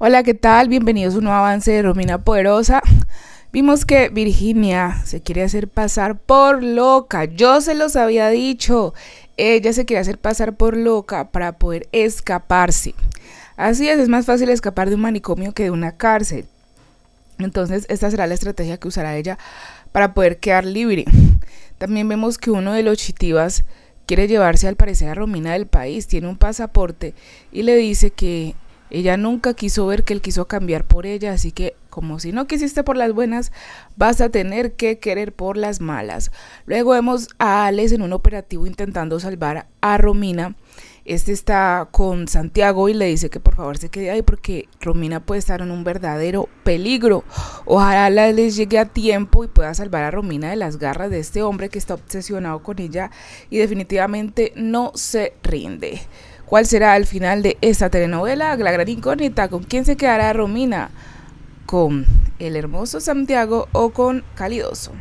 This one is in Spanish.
Hola, ¿qué tal? Bienvenidos a un nuevo avance de Romina Poderosa. Vimos que Virginia se quiere hacer pasar por loca. Yo se los había dicho. Ella se quiere hacer pasar por loca para poder escaparse. Así es, es más fácil escapar de un manicomio que de una cárcel. Entonces, esta será la estrategia que usará ella para poder quedar libre. También vemos que uno de los chitivas quiere llevarse al parecer a Romina del país, tiene un pasaporte y le dice que ella nunca quiso ver que él quiso cambiar por ella, así que como si no quisiste por las buenas, vas a tener que querer por las malas. Luego vemos a Alex en un operativo intentando salvar a Romina este está con Santiago y le dice que por favor se quede ahí porque Romina puede estar en un verdadero peligro. Ojalá les llegue a tiempo y pueda salvar a Romina de las garras de este hombre que está obsesionado con ella y definitivamente no se rinde. ¿Cuál será el final de esta telenovela? La gran incógnita, ¿con quién se quedará Romina? ¿Con el hermoso Santiago o con Calidoso?